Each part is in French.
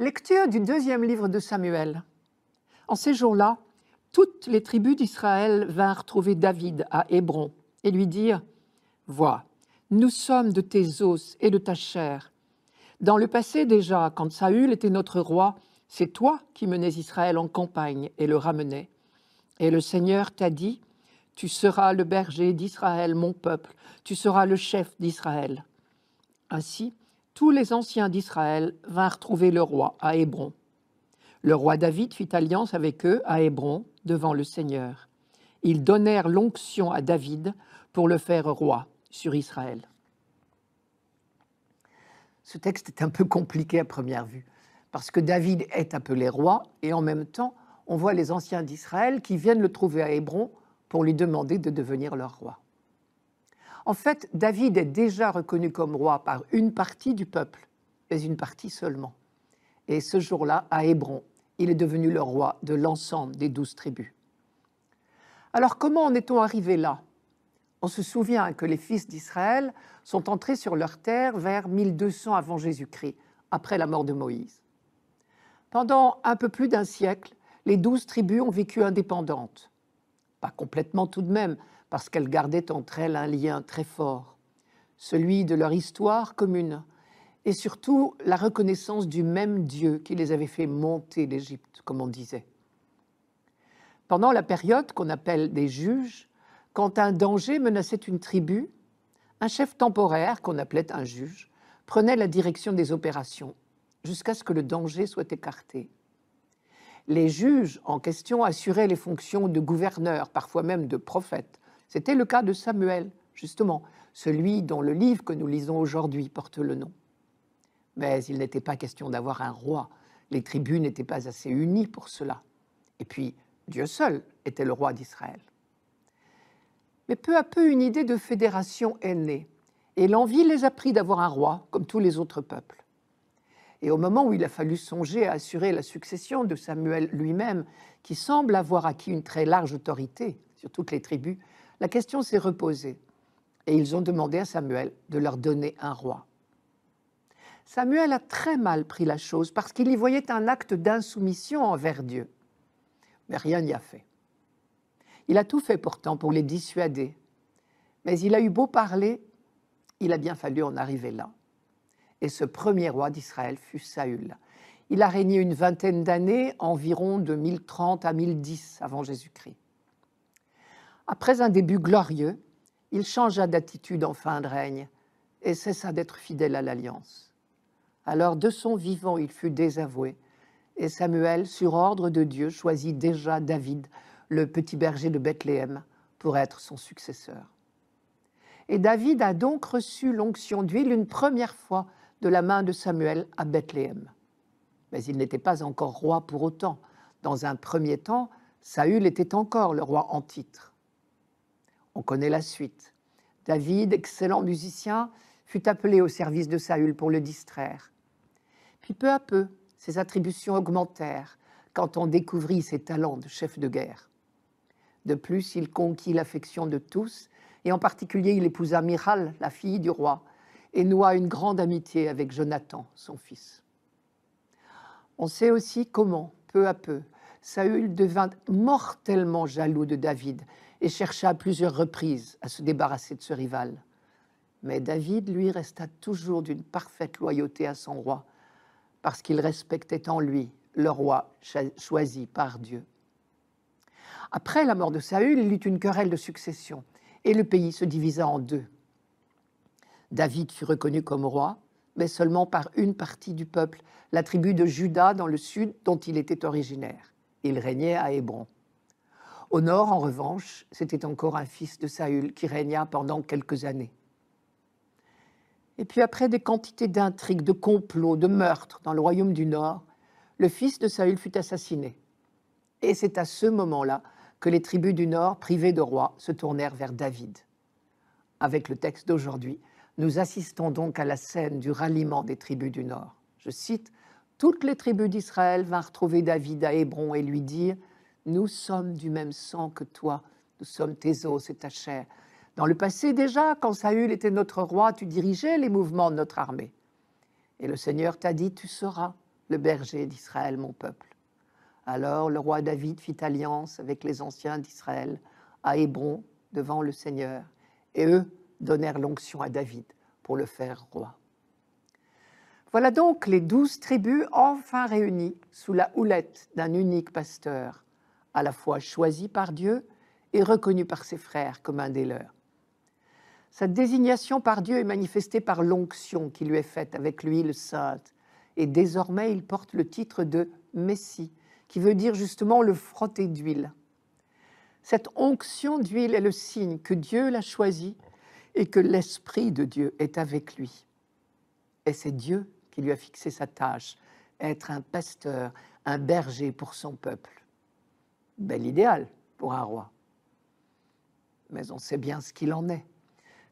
Lecture du deuxième livre de Samuel. En ces jours-là, toutes les tribus d'Israël vinrent trouver David à Hébron et lui dirent Vois, nous sommes de tes os et de ta chair. Dans le passé déjà, quand Saül était notre roi, c'est toi qui menais Israël en campagne et le ramenais. Et le Seigneur t'a dit Tu seras le berger d'Israël, mon peuple, tu seras le chef d'Israël. Ainsi, tous les anciens d'Israël vinrent trouver le roi à Hébron. Le roi David fit alliance avec eux à Hébron devant le Seigneur. Ils donnèrent l'onction à David pour le faire roi sur Israël. Ce texte est un peu compliqué à première vue, parce que David est appelé roi, et en même temps, on voit les anciens d'Israël qui viennent le trouver à Hébron pour lui demander de devenir leur roi. En fait, David est déjà reconnu comme roi par une partie du peuple, mais une partie seulement. Et ce jour-là, à Hébron, il est devenu le roi de l'ensemble des douze tribus. Alors comment en est-on arrivé là On se souvient que les fils d'Israël sont entrés sur leur terre vers 1200 avant Jésus-Christ, après la mort de Moïse. Pendant un peu plus d'un siècle, les douze tribus ont vécu indépendantes. Pas complètement tout de même, parce qu'elles gardaient entre elles un lien très fort, celui de leur histoire commune, et surtout la reconnaissance du même Dieu qui les avait fait monter l'Égypte, comme on disait. Pendant la période qu'on appelle des juges, quand un danger menaçait une tribu, un chef temporaire, qu'on appelait un juge, prenait la direction des opérations, jusqu'à ce que le danger soit écarté. Les juges en question assuraient les fonctions de gouverneurs, parfois même de prophètes, c'était le cas de Samuel, justement, celui dont le livre que nous lisons aujourd'hui porte le nom. Mais il n'était pas question d'avoir un roi. Les tribus n'étaient pas assez unies pour cela. Et puis, Dieu seul était le roi d'Israël. Mais peu à peu, une idée de fédération est née, et l'envie les a pris d'avoir un roi, comme tous les autres peuples. Et au moment où il a fallu songer à assurer la succession de Samuel lui-même, qui semble avoir acquis une très large autorité sur toutes les tribus, la question s'est reposée et ils ont demandé à Samuel de leur donner un roi. Samuel a très mal pris la chose parce qu'il y voyait un acte d'insoumission envers Dieu. Mais rien n'y a fait. Il a tout fait pourtant pour les dissuader. Mais il a eu beau parler, il a bien fallu en arriver là. Et ce premier roi d'Israël fut Saül. Il a régné une vingtaine d'années, environ de 1030 à 1010 avant Jésus-Christ. Après un début glorieux, il changea d'attitude en fin de règne et cessa d'être fidèle à l'alliance. Alors de son vivant il fut désavoué, et Samuel, sur ordre de Dieu, choisit déjà David, le petit berger de Bethléem, pour être son successeur. Et David a donc reçu l'onction d'huile une première fois de la main de Samuel à Bethléem. Mais il n'était pas encore roi pour autant. Dans un premier temps, Saül était encore le roi en titre. On connaît la suite. David, excellent musicien, fut appelé au service de Saül pour le distraire. Puis peu à peu, ses attributions augmentèrent quand on découvrit ses talents de chef de guerre. De plus, il conquit l'affection de tous, et en particulier il épousa Miral, la fille du roi, et noua une grande amitié avec Jonathan, son fils. On sait aussi comment, peu à peu, Saül devint mortellement jaloux de David et chercha à plusieurs reprises à se débarrasser de ce rival. Mais David, lui, resta toujours d'une parfaite loyauté à son roi, parce qu'il respectait en lui le roi choisi par Dieu. Après la mort de Saül, il eut une querelle de succession, et le pays se divisa en deux. David fut reconnu comme roi, mais seulement par une partie du peuple, la tribu de Juda dans le sud dont il était originaire. Il régnait à Hébron. Au nord, en revanche, c'était encore un fils de Saül qui régna pendant quelques années. Et puis après des quantités d'intrigues, de complots, de meurtres dans le royaume du Nord, le fils de Saül fut assassiné. Et c'est à ce moment-là que les tribus du Nord, privées de roi, se tournèrent vers David. Avec le texte d'aujourd'hui, nous assistons donc à la scène du ralliement des tribus du Nord. Je cite Toutes les tribus d'Israël vinrent trouver David à Hébron et lui dirent nous sommes du même sang que toi, nous sommes tes os et ta chair. Dans le passé déjà, quand Saül était notre roi, tu dirigeais les mouvements de notre armée. Et le Seigneur t'a dit, tu seras le berger d'Israël, mon peuple. Alors le roi David fit alliance avec les anciens d'Israël à Hébron devant le Seigneur, et eux donnèrent l'onction à David pour le faire roi. Voilà donc les douze tribus enfin réunies sous la houlette d'un unique pasteur, à la fois choisi par Dieu et reconnu par ses frères comme un des leurs. Sa désignation par Dieu est manifestée par l'onction qui lui est faite avec l'huile sainte, et désormais il porte le titre de Messie, qui veut dire justement le frotté d'huile. Cette onction d'huile est le signe que Dieu l'a choisi et que l'Esprit de Dieu est avec lui. Et c'est Dieu qui lui a fixé sa tâche, être un pasteur, un berger pour son peuple bel idéal pour un roi. Mais on sait bien ce qu'il en est.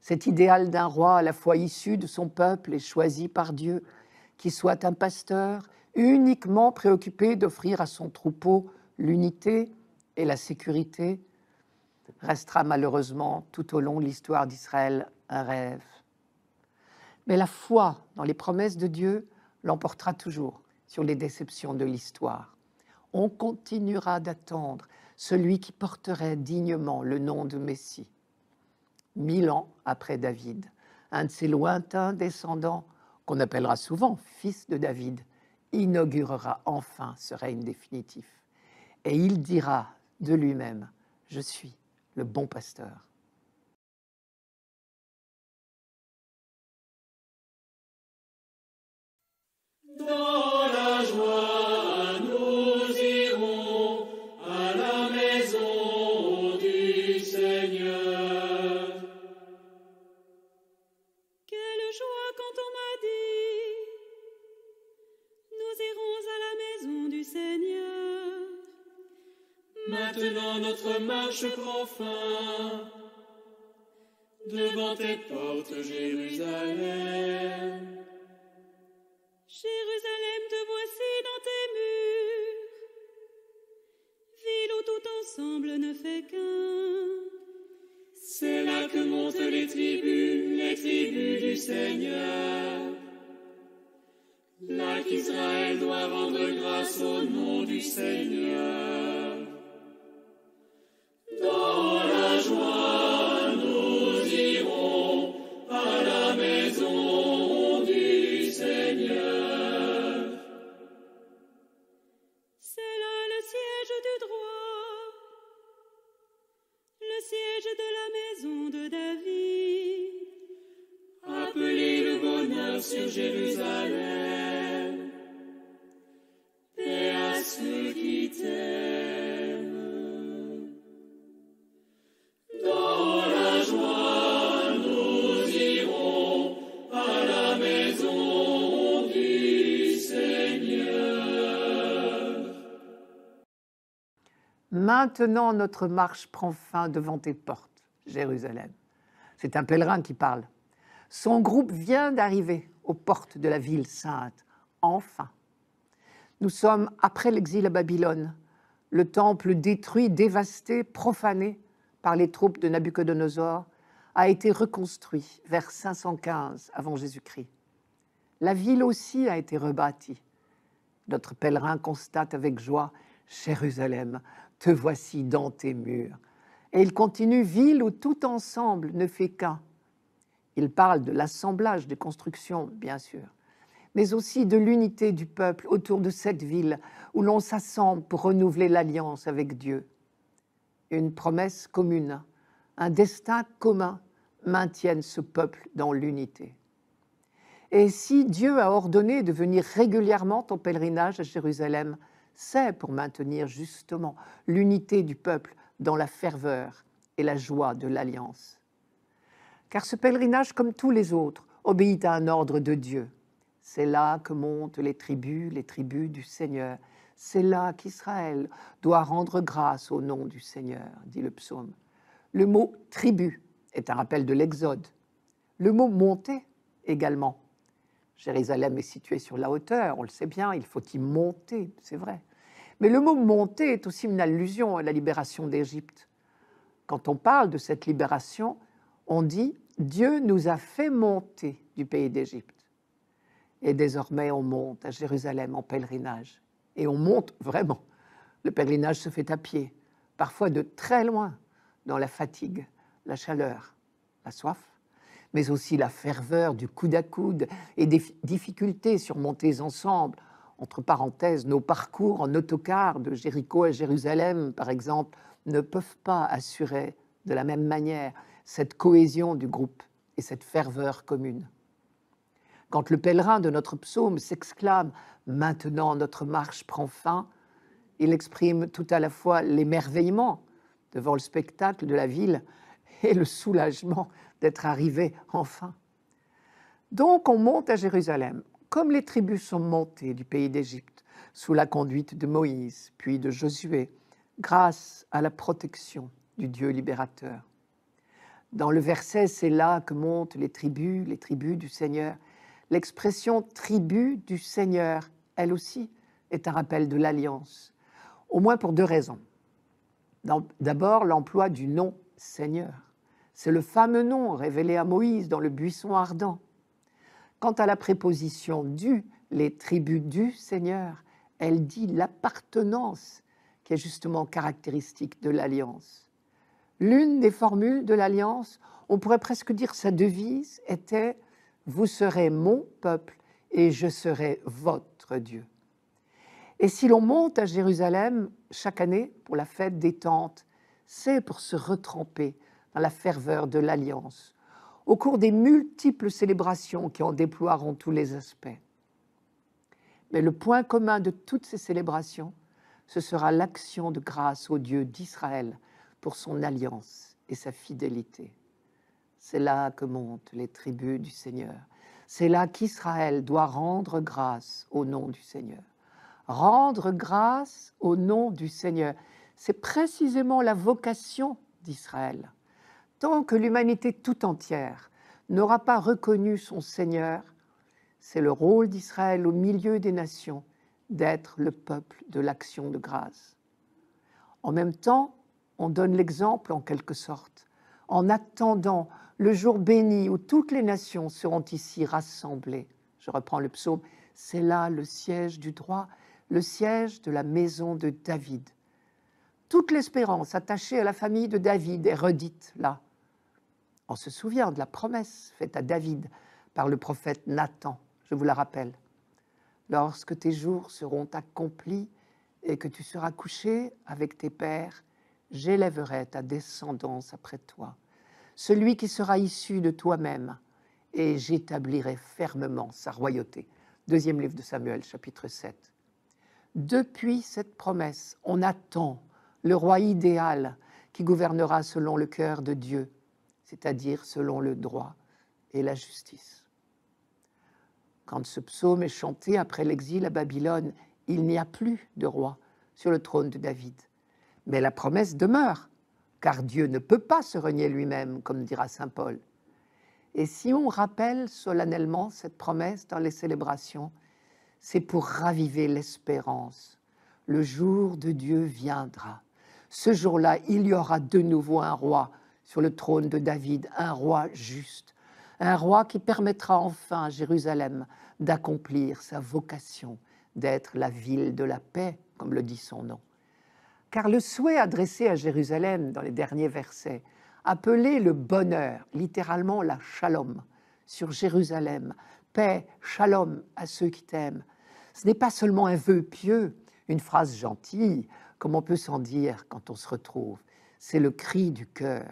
Cet idéal d'un roi à la fois issu de son peuple et choisi par Dieu, qui soit un pasteur uniquement préoccupé d'offrir à son troupeau l'unité et la sécurité, restera malheureusement tout au long de l'histoire d'Israël un rêve. Mais la foi dans les promesses de Dieu l'emportera toujours sur les déceptions de l'histoire on continuera d'attendre celui qui porterait dignement le nom de Messie. Mille ans après David, un de ses lointains descendants, qu'on appellera souvent fils de David, inaugurera enfin ce règne définitif. Et il dira de lui-même, je suis le bon pasteur. la joie. maintenant notre marche prend fin. Devant tes portes, Jérusalem. Jérusalem, te voici dans tes murs. Ville où tout ensemble ne fait qu'un. C'est là que montent les tribus, les tribus du Seigneur. Là qu'Israël doit rendre grâce au nom du Seigneur. Maintenant notre marche prend fin devant tes portes, Jérusalem. C'est un pèlerin qui parle. Son groupe vient d'arriver aux portes de la ville sainte, enfin. Nous sommes après l'exil à Babylone, le temple détruit, dévasté, profané par les troupes de Nabuchodonosor, a été reconstruit vers 515 avant Jésus-Christ. La ville aussi a été rebâtie. Notre pèlerin constate avec joie Jérusalem, te voici dans tes murs. Et il continue, ville où tout ensemble ne fait qu'un. Il parle de l'assemblage des constructions, bien sûr, mais aussi de l'unité du peuple autour de cette ville où l'on s'assemble pour renouveler l'alliance avec Dieu. Une promesse commune, un destin commun maintiennent ce peuple dans l'unité. Et si Dieu a ordonné de venir régulièrement en pèlerinage à Jérusalem, c'est pour maintenir justement l'unité du peuple dans la ferveur et la joie de l'alliance. Car ce pèlerinage, comme tous les autres, obéit à un ordre de Dieu. C'est là que montent les tribus, les tribus du Seigneur. C'est là qu'Israël doit rendre grâce au nom du Seigneur, dit le psaume. Le mot tribu est un rappel de l'Exode. Le mot monter également. Jérusalem est située sur la hauteur, on le sait bien, il faut y monter, c'est vrai. Mais le mot monter » est aussi une allusion à la libération d'Égypte. Quand on parle de cette libération, on dit Dieu nous a fait monter du pays d'Égypte. Et désormais, on monte à Jérusalem en pèlerinage. Et on monte vraiment. Le pèlerinage se fait à pied, parfois de très loin, dans la fatigue, la chaleur, la soif, mais aussi la ferveur du coude à coude et des difficultés surmontées ensemble entre parenthèses, nos parcours en autocar de Jéricho à Jérusalem, par exemple, ne peuvent pas assurer de la même manière cette cohésion du groupe et cette ferveur commune. Quand le pèlerin de notre psaume s'exclame ⁇ Maintenant notre marche prend fin ⁇ il exprime tout à la fois l'émerveillement devant le spectacle de la ville et le soulagement d'être arrivé enfin. Donc on monte à Jérusalem, comme les tribus sont montées du pays d'Égypte sous la conduite de Moïse puis de Josué, grâce à la protection du Dieu libérateur. Dans le verset, c'est là que montent les tribus, les tribus du Seigneur. L'expression tribu du Seigneur, elle aussi, est un rappel de l'alliance, au moins pour deux raisons. D'abord, l'emploi du nom Seigneur. C'est le fameux nom révélé à Moïse dans le buisson ardent. Quant à la préposition du, les tribus du Seigneur, elle dit l'appartenance qui est justement caractéristique de l'alliance. L'une des formules de l'alliance, on pourrait presque dire sa devise, était ⁇ Vous serez mon peuple et je serai votre Dieu ⁇ Et si l'on monte à Jérusalem chaque année pour la fête des tentes, c'est pour se retremper dans la ferveur de l'alliance, au cours des multiples célébrations qui en déploieront tous les aspects. Mais le point commun de toutes ces célébrations, ce sera l'action de grâce au Dieu d'Israël pour son alliance et sa fidélité. C'est là que montent les tribus du Seigneur. C'est là qu'Israël doit rendre grâce au nom du Seigneur. Rendre grâce au nom du Seigneur, c'est précisément la vocation d'Israël. Tant que l'humanité tout entière n'aura pas reconnu son Seigneur, c'est le rôle d'Israël au milieu des nations d'être le peuple de l'action de grâce. En même temps, on donne l'exemple en quelque sorte, en attendant le jour béni où toutes les nations seront ici rassemblées. Je reprends le psaume, c'est là le siège du droit, le siège de la maison de David. Toute l'espérance attachée à la famille de David est redite là. On se souvient de la promesse faite à David par le prophète Nathan, je vous la rappelle. Lorsque tes jours seront accomplis et que tu seras couché avec tes pères, j'élèverai ta descendance après toi, celui qui sera issu de toi-même, et j'établirai fermement sa royauté. Deuxième livre de Samuel, chapitre 7. Depuis cette promesse, on attend le roi idéal qui gouvernera selon le cœur de Dieu, c'est-à-dire selon le droit et la justice. Quand ce psaume est chanté après l'exil à Babylone, il n'y a plus de roi sur le trône de David. Mais la promesse demeure, car Dieu ne peut pas se renier lui-même, comme dira Saint Paul. Et si on rappelle solennellement cette promesse dans les célébrations, c'est pour raviver l'espérance. Le jour de Dieu viendra. Ce jour-là, il y aura de nouveau un roi sur le trône de David, un roi juste, un roi qui permettra enfin à Jérusalem d'accomplir sa vocation d'être la ville de la paix, comme le dit son nom. Car le souhait adressé à Jérusalem dans les derniers versets, appelé le bonheur, littéralement la shalom, sur Jérusalem, paix, shalom à ceux qui t'aiment, ce n'est pas seulement un vœu pieux, une phrase gentille, comme on peut s'en dire quand on se retrouve, c'est le cri du cœur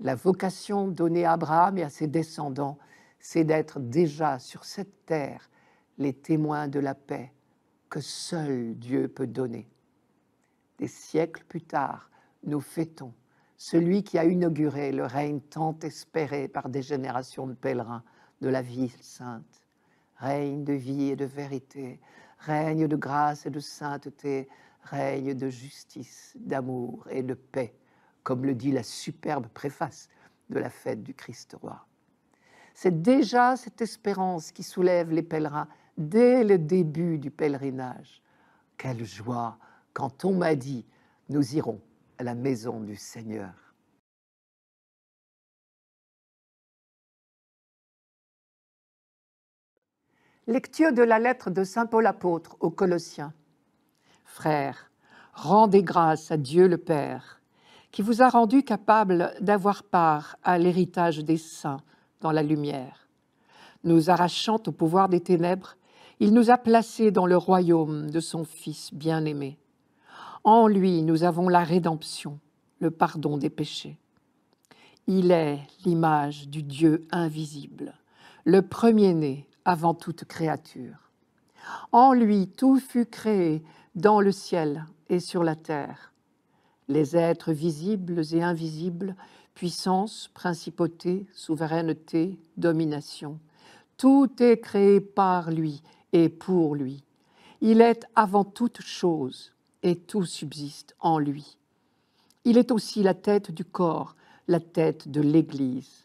la vocation donnée à Abraham et à ses descendants, c'est d'être déjà sur cette terre les témoins de la paix que seul Dieu peut donner. Des siècles plus tard, nous fêtons celui qui a inauguré le règne tant espéré par des générations de pèlerins de la vie sainte. Règne de vie et de vérité, règne de grâce et de sainteté, règne de justice, d'amour et de paix comme le dit la superbe préface de la fête du Christ-Roi. C'est déjà cette espérance qui soulève les pèlerins dès le début du pèlerinage. Quelle joie quand on m'a dit, nous irons à la maison du Seigneur. Lecture de la lettre de Saint Paul apôtre aux Colossiens. Frères, rendez grâce à Dieu le Père qui vous a rendu capable d'avoir part à l'héritage des saints dans la lumière. Nous arrachant au pouvoir des ténèbres, il nous a placés dans le royaume de son Fils bien-aimé. En lui, nous avons la rédemption, le pardon des péchés. Il est l'image du Dieu invisible, le premier-né avant toute créature. En lui, tout fut créé dans le ciel et sur la terre les êtres visibles et invisibles, puissance, principauté, souveraineté, domination. Tout est créé par lui et pour lui. Il est avant toute chose et tout subsiste en lui. Il est aussi la tête du corps, la tête de l'Église.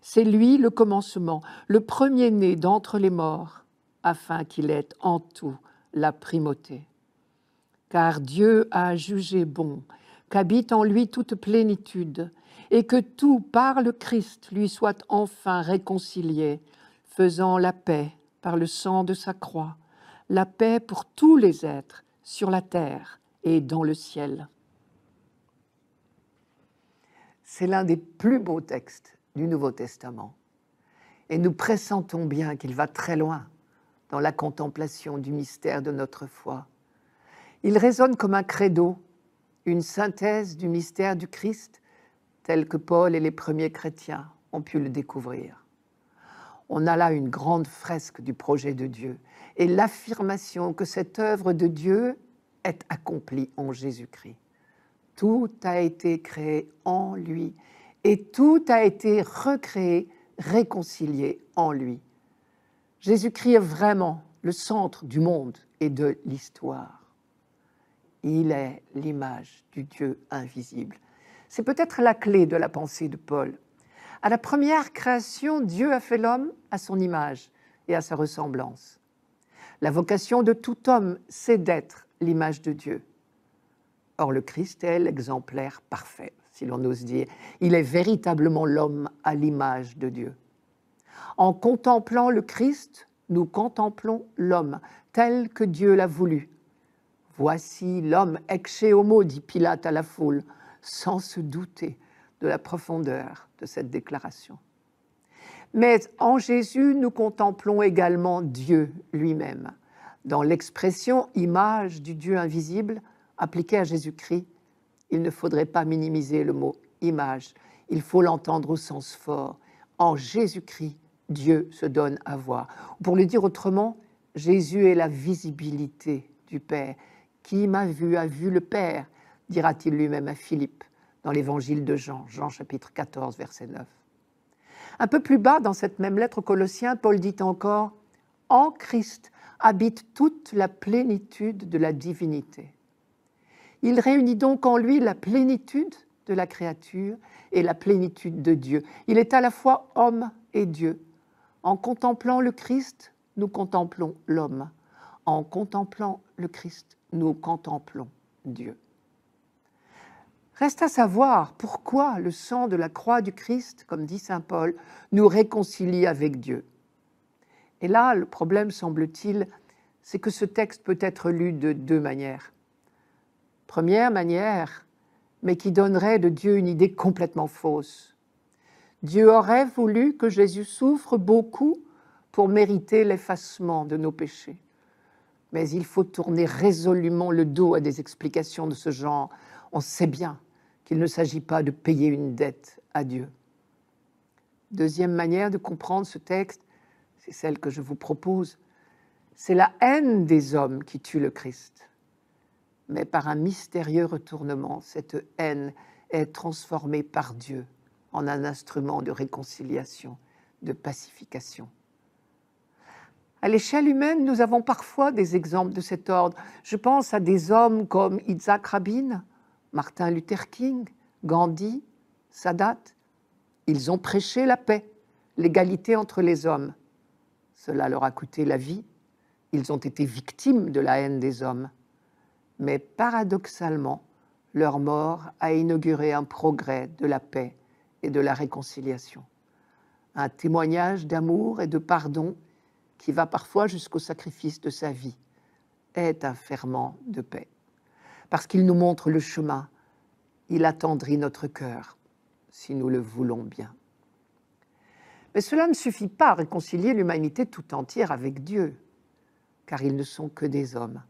C'est lui le commencement, le premier-né d'entre les morts, afin qu'il ait en tout la primauté. Car Dieu a jugé bon qu'habite en lui toute plénitude, et que tout par le Christ lui soit enfin réconcilié, faisant la paix par le sang de sa croix, la paix pour tous les êtres sur la terre et dans le ciel. C'est l'un des plus beaux textes du Nouveau Testament, et nous pressentons bien qu'il va très loin dans la contemplation du mystère de notre foi. Il résonne comme un credo une synthèse du mystère du Christ tel que Paul et les premiers chrétiens ont pu le découvrir. On a là une grande fresque du projet de Dieu et l'affirmation que cette œuvre de Dieu est accomplie en Jésus-Christ. Tout a été créé en lui et tout a été recréé, réconcilié en lui. Jésus-Christ est vraiment le centre du monde et de l'histoire. Il est l'image du Dieu invisible. C'est peut-être la clé de la pensée de Paul. À la première création, Dieu a fait l'homme à son image et à sa ressemblance. La vocation de tout homme, c'est d'être l'image de Dieu. Or, le Christ est l'exemplaire parfait, si l'on ose dire. Il est véritablement l'homme à l'image de Dieu. En contemplant le Christ, nous contemplons l'homme tel que Dieu l'a voulu, Voici l'homme exché homo, dit Pilate à la foule, sans se douter de la profondeur de cette déclaration. Mais en Jésus, nous contemplons également Dieu lui-même, dans l'expression image du Dieu invisible appliquée à Jésus-Christ. Il ne faudrait pas minimiser le mot image, il faut l'entendre au sens fort. En Jésus-Christ, Dieu se donne à voir. Pour le dire autrement, Jésus est la visibilité du Père. Qui m'a vu a vu le Père, dira-t-il lui-même à Philippe dans l'évangile de Jean, Jean chapitre 14, verset 9. Un peu plus bas, dans cette même lettre aux Colossiens, Paul dit encore En Christ habite toute la plénitude de la divinité. Il réunit donc en lui la plénitude de la créature et la plénitude de Dieu. Il est à la fois homme et Dieu. En contemplant le Christ, nous contemplons l'homme. En contemplant le Christ, nous contemplons Dieu. Reste à savoir pourquoi le sang de la croix du Christ, comme dit Saint Paul, nous réconcilie avec Dieu. Et là, le problème, semble-t-il, c'est que ce texte peut être lu de deux manières. Première manière, mais qui donnerait de Dieu une idée complètement fausse. Dieu aurait voulu que Jésus souffre beaucoup pour mériter l'effacement de nos péchés. Mais il faut tourner résolument le dos à des explications de ce genre. On sait bien qu'il ne s'agit pas de payer une dette à Dieu. Deuxième manière de comprendre ce texte, c'est celle que je vous propose. C'est la haine des hommes qui tue le Christ. Mais par un mystérieux retournement, cette haine est transformée par Dieu en un instrument de réconciliation, de pacification. À l'échelle humaine, nous avons parfois des exemples de cet ordre. Je pense à des hommes comme Isaac Rabin, Martin Luther King, Gandhi, Sadat. Ils ont prêché la paix, l'égalité entre les hommes. Cela leur a coûté la vie. Ils ont été victimes de la haine des hommes. Mais paradoxalement, leur mort a inauguré un progrès de la paix et de la réconciliation. Un témoignage d'amour et de pardon qui va parfois jusqu'au sacrifice de sa vie, est un ferment de paix. Parce qu'il nous montre le chemin, il attendrit notre cœur, si nous le voulons bien. Mais cela ne suffit pas à réconcilier l'humanité tout entière avec Dieu, car ils ne sont que des hommes.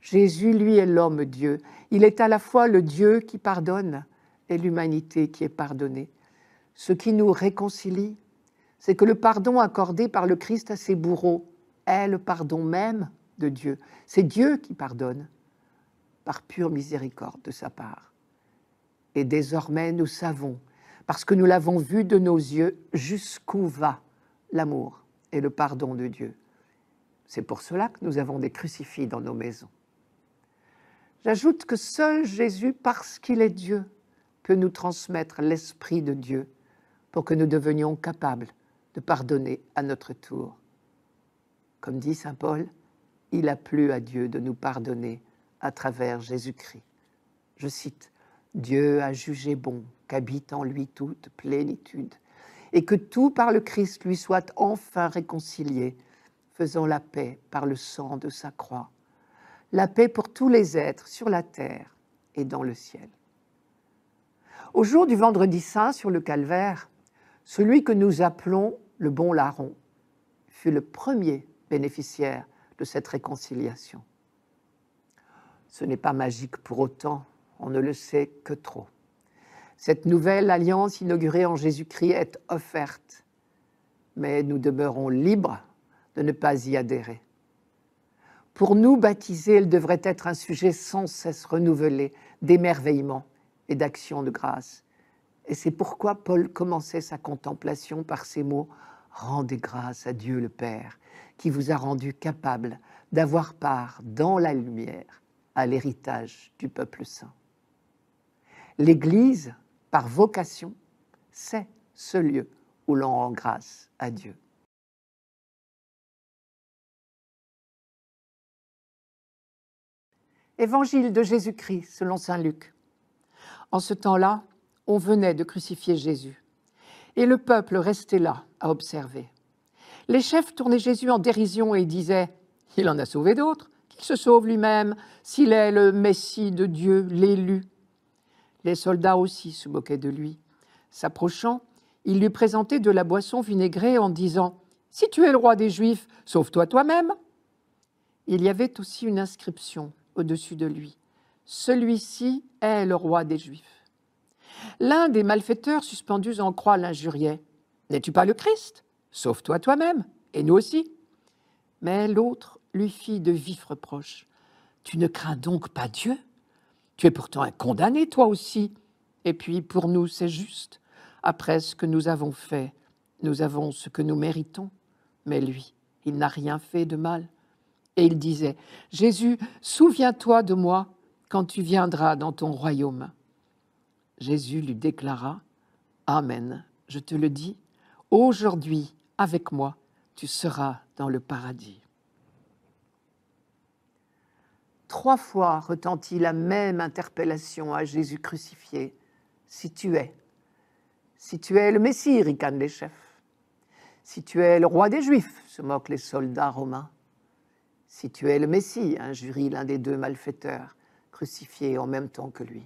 Jésus, lui, est l'homme Dieu. Il est à la fois le Dieu qui pardonne et l'humanité qui est pardonnée. Ce qui nous réconcilie, c'est que le pardon accordé par le Christ à ses bourreaux est le pardon même de Dieu. C'est Dieu qui pardonne par pure miséricorde de sa part. Et désormais, nous savons, parce que nous l'avons vu de nos yeux, jusqu'où va l'amour et le pardon de Dieu. C'est pour cela que nous avons des crucifix dans nos maisons. J'ajoute que seul Jésus, parce qu'il est Dieu, peut nous transmettre l'Esprit de Dieu pour que nous devenions capables de pardonner à notre tour. Comme dit Saint Paul, il a plu à Dieu de nous pardonner à travers Jésus-Christ. Je cite, Dieu a jugé bon qu'habite en lui toute plénitude, et que tout par le Christ lui soit enfin réconcilié, faisant la paix par le sang de sa croix, la paix pour tous les êtres sur la terre et dans le ciel. Au jour du vendredi saint sur le calvaire, celui que nous appelons le bon larron fut le premier bénéficiaire de cette réconciliation. Ce n'est pas magique pour autant, on ne le sait que trop. Cette nouvelle alliance inaugurée en Jésus-Christ est offerte, mais nous demeurons libres de ne pas y adhérer. Pour nous, baptiser, elle devrait être un sujet sans cesse renouvelé d'émerveillement et d'action de grâce. Et c'est pourquoi Paul commençait sa contemplation par ces mots Rendez grâce à Dieu le Père, qui vous a rendu capable d'avoir part dans la lumière à l'héritage du peuple saint. L'Église, par vocation, c'est ce lieu où l'on rend grâce à Dieu. Évangile de Jésus-Christ selon Saint Luc. En ce temps-là, on venait de crucifier Jésus. Et le peuple restait là à observer. Les chefs tournaient Jésus en dérision et disaient Il en a sauvé d'autres, qu'il se sauve lui-même, s'il est le Messie de Dieu, l'élu. Les soldats aussi se moquaient de lui. S'approchant, ils lui présentaient de la boisson vinaigrée en disant Si tu es le roi des Juifs, sauve-toi toi-même. Il y avait aussi une inscription au-dessus de lui Celui-ci est le roi des Juifs. L'un des malfaiteurs suspendus en croix l'injuriait. N'es-tu pas le Christ Sauve-toi toi-même, et nous aussi. Mais l'autre lui fit de vifs reproches. Tu ne crains donc pas Dieu Tu es pourtant un condamné, toi aussi. Et puis, pour nous, c'est juste. Après ce que nous avons fait, nous avons ce que nous méritons. Mais lui, il n'a rien fait de mal. Et il disait, Jésus, souviens-toi de moi quand tu viendras dans ton royaume. Jésus lui déclara, Amen, je te le dis, aujourd'hui avec moi, tu seras dans le paradis. Trois fois retentit la même interpellation à Jésus crucifié, si tu es. Si tu es le Messie, ricanent les chefs. Si tu es le roi des Juifs, se moquent les soldats romains. Si tu es le Messie, injurie l'un des deux malfaiteurs, crucifié en même temps que lui.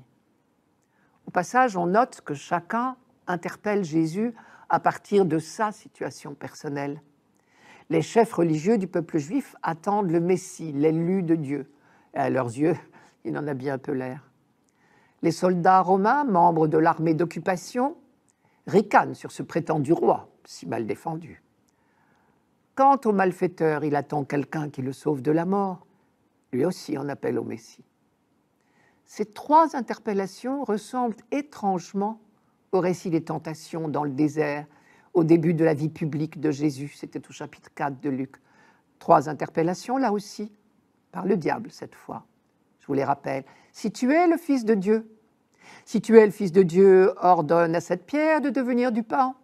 Au passage, on note que chacun interpelle Jésus à partir de sa situation personnelle. Les chefs religieux du peuple juif attendent le Messie, l'élu de Dieu. Et à leurs yeux, il en a bien peu l'air. Les soldats romains, membres de l'armée d'occupation, ricanent sur ce prétendu roi, si mal défendu. Quant au malfaiteur, il attend quelqu'un qui le sauve de la mort. Lui aussi en appelle au Messie. Ces trois interpellations ressemblent étrangement au récit des tentations dans le désert, au début de la vie publique de Jésus, c'était au chapitre 4 de Luc. Trois interpellations là aussi, par le diable cette fois. Je vous les rappelle. Si tu es le Fils de Dieu, si tu es le Fils de Dieu, ordonne à cette pierre de devenir du pain.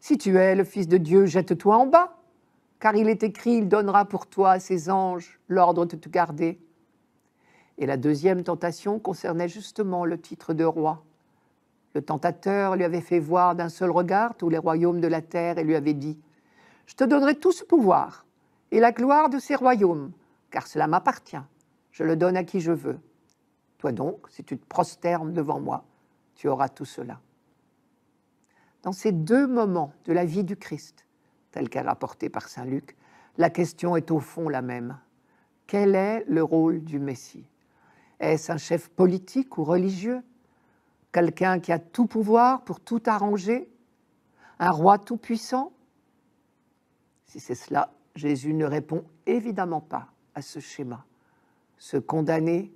Si tu es le Fils de Dieu, jette-toi en bas, car il est écrit, il donnera pour toi à ses anges l'ordre de te garder. Et la deuxième tentation concernait justement le titre de roi. Le tentateur lui avait fait voir d'un seul regard tous les royaumes de la terre et lui avait dit Je te donnerai tout ce pouvoir et la gloire de ces royaumes, car cela m'appartient. Je le donne à qui je veux. Toi donc, si tu te prosternes devant moi, tu auras tout cela. Dans ces deux moments de la vie du Christ, tel qu'elle rapportée par saint Luc, la question est au fond la même. Quel est le rôle du Messie est-ce un chef politique ou religieux Quelqu'un qui a tout pouvoir pour tout arranger Un roi tout-puissant Si c'est cela, Jésus ne répond évidemment pas à ce schéma. Ce condamné,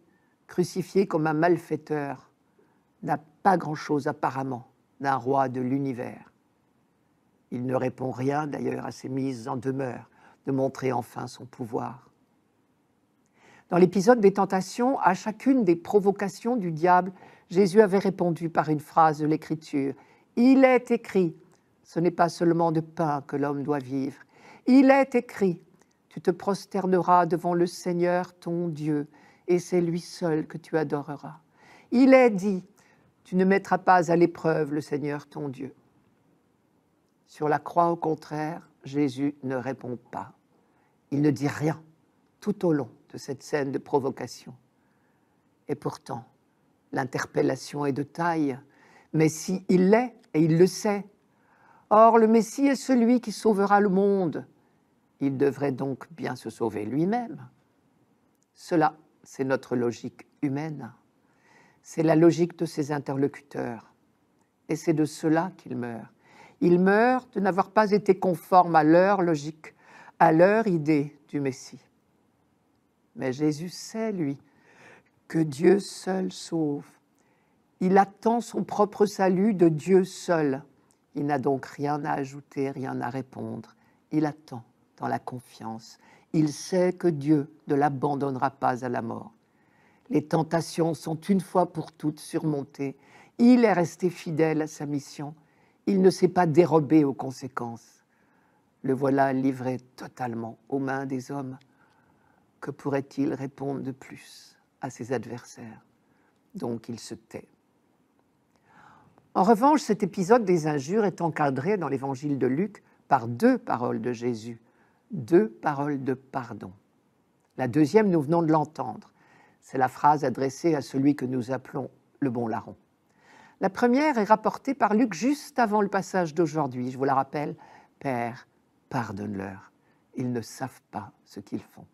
crucifié comme un malfaiteur, n'a pas grand-chose apparemment d'un roi de l'univers. Il ne répond rien d'ailleurs à ces mises en demeure de montrer enfin son pouvoir. Dans l'épisode des tentations, à chacune des provocations du diable, Jésus avait répondu par une phrase de l'Écriture. Il est écrit, ce n'est pas seulement de pain que l'homme doit vivre. Il est écrit, tu te prosterneras devant le Seigneur ton Dieu, et c'est lui seul que tu adoreras. Il est dit, tu ne mettras pas à l'épreuve le Seigneur ton Dieu. Sur la croix, au contraire, Jésus ne répond pas. Il ne dit rien tout au long de cette scène de provocation. Et pourtant, l'interpellation est de taille. Mais si il l'est, et il le sait. Or, le Messie est celui qui sauvera le monde. Il devrait donc bien se sauver lui-même. Cela, c'est notre logique humaine. C'est la logique de ses interlocuteurs. Et c'est de cela qu'il meurt. Il meurt de n'avoir pas été conforme à leur logique, à leur idée du Messie mais Jésus sait, lui, que Dieu seul sauve. Il attend son propre salut de Dieu seul. Il n'a donc rien à ajouter, rien à répondre. Il attend dans la confiance. Il sait que Dieu ne l'abandonnera pas à la mort. Les tentations sont une fois pour toutes surmontées. Il est resté fidèle à sa mission. Il ne s'est pas dérobé aux conséquences. Le voilà livré totalement aux mains des hommes que pourrait-il répondre de plus à ses adversaires Donc il se tait. En revanche, cet épisode des injures est encadré dans l'évangile de Luc par deux paroles de Jésus, deux paroles de pardon. La deuxième, nous venons de l'entendre. C'est la phrase adressée à celui que nous appelons le bon larron. La première est rapportée par Luc juste avant le passage d'aujourd'hui. Je vous la rappelle, Père, pardonne-leur. Ils ne savent pas ce qu'ils font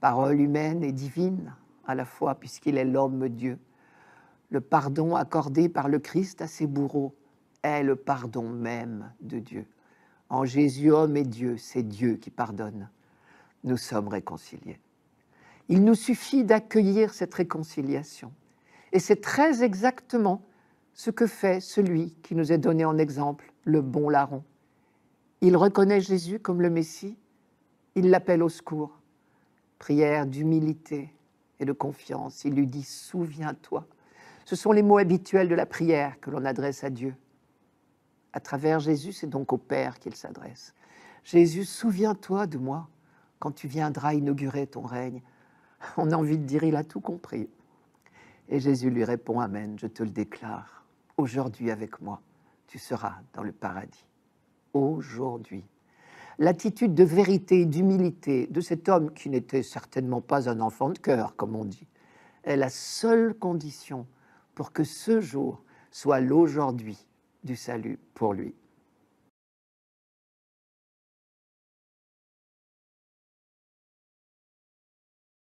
parole humaine et divine à la fois, puisqu'il est l'homme Dieu. Le pardon accordé par le Christ à ses bourreaux est le pardon même de Dieu. En Jésus, homme et Dieu, c'est Dieu qui pardonne. Nous sommes réconciliés. Il nous suffit d'accueillir cette réconciliation. Et c'est très exactement ce que fait celui qui nous est donné en exemple, le bon larron. Il reconnaît Jésus comme le Messie, il l'appelle au secours prière d'humilité et de confiance. Il lui dit, souviens-toi. Ce sont les mots habituels de la prière que l'on adresse à Dieu. À travers Jésus, c'est donc au Père qu'il s'adresse. Jésus, souviens-toi de moi quand tu viendras inaugurer ton règne. On a envie de dire, il a tout compris. Et Jésus lui répond, Amen, je te le déclare, aujourd'hui avec moi, tu seras dans le paradis. Aujourd'hui l'attitude de vérité et d'humilité de cet homme qui n'était certainement pas un enfant de cœur, comme on dit, est la seule condition pour que ce jour soit l'aujourd'hui du salut pour lui.